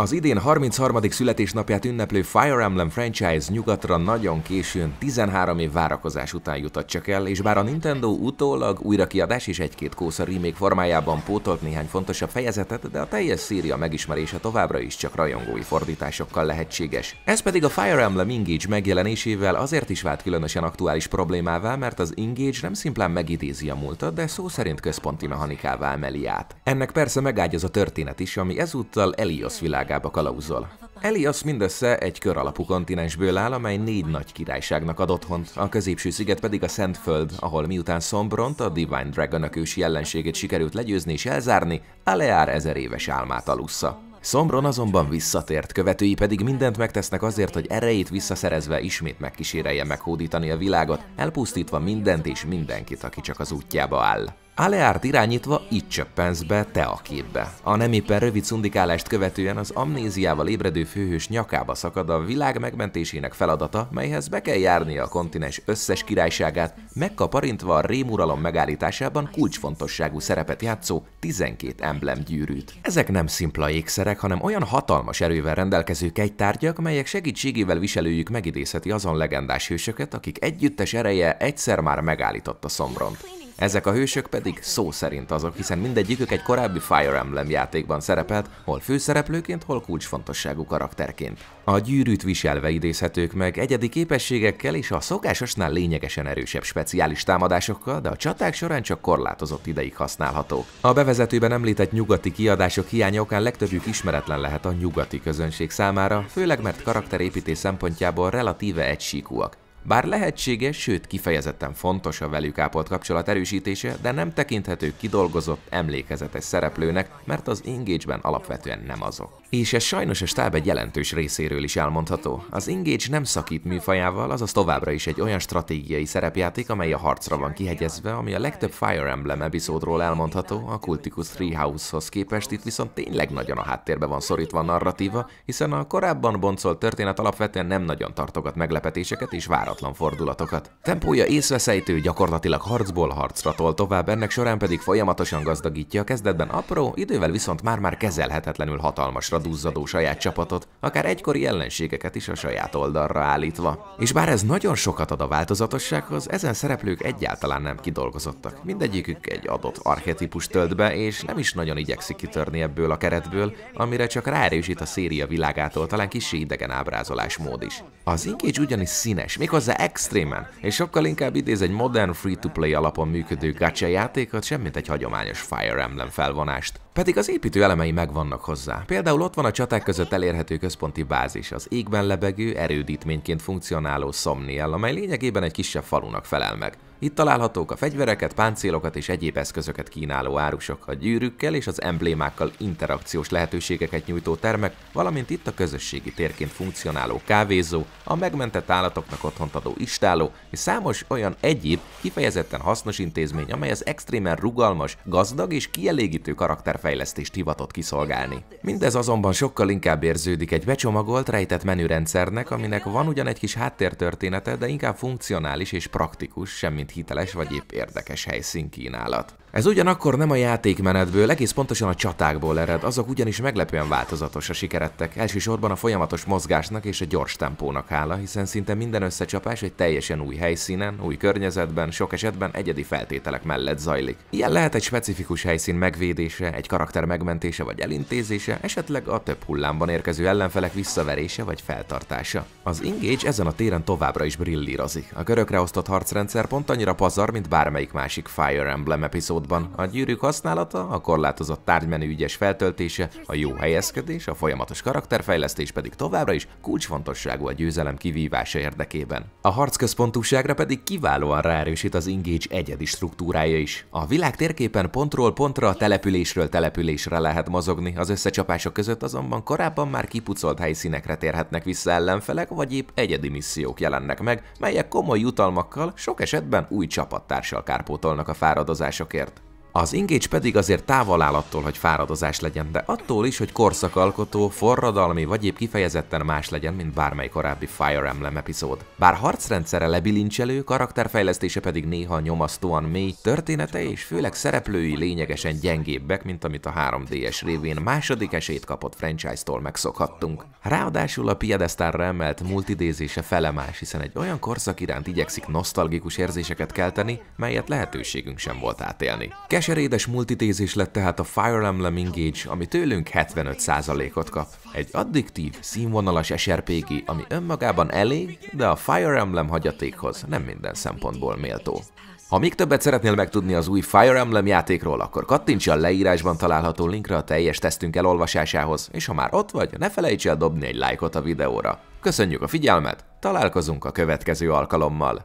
Az idén 33. születésnapját ünneplő Fire Emblem franchise nyugatra nagyon későn, 13 év várakozás után jutott csak el, és bár a Nintendo utólag újrakiadás és egy-két kósza remake formájában pótolt néhány fontosabb fejezetet, de a teljes széria megismerése továbbra is csak rajongói fordításokkal lehetséges. Ez pedig a Fire Emblem Engage megjelenésével azért is vált különösen aktuális problémává, mert az Engage nem szimplán megidézi a múltat, de szó szerint központi mechanikává emeli át. Ennek persze megágyaz a történet is, ami ezúttal Elios világ világába kalauzol. Elias mindössze egy kör alapú kontinensből áll, amely négy nagy királyságnak ad otthont, a középső sziget pedig a Szentföld, ahol miután Szombront, a Divine Dragon ősi ellenségét sikerült legyőzni és elzárni, Aleár ezer éves álmát alussza. Szombron azonban visszatért, követői pedig mindent megtesznek azért, hogy erejét visszaszerezve ismét megkísérelje meghódítani a világot, elpusztítva mindent és mindenkit, aki csak az útjába áll. Aleárt irányítva így csöppensz be te a képbe. A nem éppen rövid szundikálást követően az amnéziával ébredő főhős nyakába szakad a világ megmentésének feladata, melyhez be kell járni a kontinens összes királyságát, megkaparintva a rémuralom megállításában kulcsfontosságú szerepet játszó 12 gyűrűt. Ezek nem szimpla ékszerek, hanem olyan hatalmas erővel rendelkező kegytárgyak, melyek segítségével viselőjük megidézheti azon legendás hősöket, akik együttes ereje egyszer már megállította szomront. Ezek a hősök pedig szó szerint azok, hiszen mindegyikük egy korábbi Fire Emblem játékban szerepelt, hol főszereplőként, hol kulcsfontosságú karakterként. A gyűrűt viselve idézhetők meg egyedi képességekkel és a szokásosnál lényegesen erősebb speciális támadásokkal, de a csaták során csak korlátozott ideig használható. A bevezetőben említett nyugati kiadások hiánya okán legtöbbjük ismeretlen lehet a nyugati közönség számára, főleg mert karakterépítés szempontjából relatíve egysíkúak. Bár lehetséges, sőt kifejezetten fontos a velük ápolt kapcsolat erősítése, de nem tekinthetők kidolgozott, emlékezetes szereplőnek, mert az engage alapvetően nem azok. És ez sajnos a stáb egy jelentős részéről is elmondható. Az engage nem szakít műfajával, azaz továbbra is egy olyan stratégiai szerepjáték, amely a harcra van kihegyezve, ami a legtöbb Fire Emblem epizódról elmondható, a kultikus Three hoz képest itt viszont tényleg nagyon a háttérbe van szorítva a narratíva, hiszen a korábban boncolt történet alapvetően nem nagyon tartogat meglepetéseket és várat váratlan fordulatokat. Tempója észveszejtő, gyakorlatilag harcból harcra tol tovább, ennek során pedig folyamatosan gazdagítja a kezdetben apró, idővel viszont már-már kezelhetetlenül hatalmasra duzzadó saját csapatot, akár egykori ellenségeket is a saját oldalra állítva. És bár ez nagyon sokat ad a változatossághoz, ezen szereplők egyáltalán nem kidolgozottak. Mindegyikük egy adott archetipus tölt be, és nem is nagyon igyekszik kitörni ebből a keretből, amire csak ráerősít a széria világától talán kis idegen ábrázolás mód is. Az inkécs ugyanis színes, mikor méghozzá extrémen, és sokkal inkább idéz egy modern free-to-play alapon működő gacha játékot, semmint egy hagyományos Fire Emblem felvonást. Pedig az építő elemei megvannak hozzá. Például ott van a csaták között elérhető központi bázis, az égben lebegő, erődítményként funkcionáló Somniel, amely lényegében egy kisebb falunak felel meg. Itt találhatók a fegyvereket, páncélokat és egyéb eszközöket kínáló árusok, a gyűrűkkel és az emblémákkal interakciós lehetőségeket nyújtó termek, valamint itt a közösségi térként funkcionáló kávézó, a megmentett állatoknak otthont adó istáló és számos olyan egyéb kifejezetten hasznos intézmény, amely az extrémen rugalmas, gazdag és kielégítő karakter fejlesztést hivatott kiszolgálni. Mindez azonban sokkal inkább érződik egy becsomagolt, rejtett menürendszernek, aminek van ugyan egy kis háttértörténete, de inkább funkcionális és praktikus, semmint hiteles vagy épp érdekes helyszínkínálat. Ez ugyanakkor nem a játékmenetből, egész pontosan a csatákból ered, azok ugyanis meglepően változatos a sikerettek, elsősorban a folyamatos mozgásnak és a gyors tempónak hála, hiszen szinte minden összecsapás egy teljesen új helyszínen, új környezetben, sok esetben egyedi feltételek mellett zajlik. Ilyen lehet egy specifikus helyszín megvédése, egy karakter megmentése vagy elintézése, esetleg a több hullámban érkező ellenfelek visszaverése vagy feltartása. Az Engage ezen a téren továbbra is brillírozik. A körökre osztott harcrendszer pont annyira pazar, mint bármelyik másik Fire Emblem epizódban. A gyűrűk használata, a korlátozott tárgymenü ügyes feltöltése, a jó helyezkedés, a folyamatos karakterfejlesztés pedig továbbra is kulcsfontosságú a győzelem kivívása érdekében. A harc központúságra pedig kiválóan ráerősít az Engage egyedi struktúrája is. A világ térképen pontról pontra, településről településre lehet mozogni, az összecsapások között azonban korábban már kipucolt helyszínekre térhetnek vissza ellenfelek, vagy épp egyedi missziók jelennek meg, melyek komoly jutalmakkal, sok esetben új csapattársal kárpótolnak a fáradozásokért. Az ingécs pedig azért távol áll attól, hogy fáradozás legyen, de attól is, hogy korszakalkotó, forradalmi vagy épp kifejezetten más legyen, mint bármely korábbi Fire Emblem epizód. Bár harcrendszere lebilincselő, karakterfejlesztése pedig néha nyomasztóan mély, története és főleg szereplői lényegesen gyengébbek, mint amit a 3DS révén második esélyt kapott franchise-tól megszokhattunk. Ráadásul a piedesztárra emelt multidézése felemás, hiszen egy olyan korszak iránt igyekszik nosztalgikus érzéseket kelteni, melyet lehetőségünk sem volt átélni. Kes keserédes multitézés lett tehát a Fire Emblem Engage, ami tőlünk 75%-ot kap. Egy addiktív, színvonalas SRPG, ami önmagában elég, de a Fire Emblem hagyatékhoz nem minden szempontból méltó. Ha még többet szeretnél megtudni az új Fire Emblem játékról, akkor kattints a leírásban található linkre a teljes tesztünk elolvasásához, és ha már ott vagy, ne felejts el dobni egy lájkot a videóra. Köszönjük a figyelmet, találkozunk a következő alkalommal!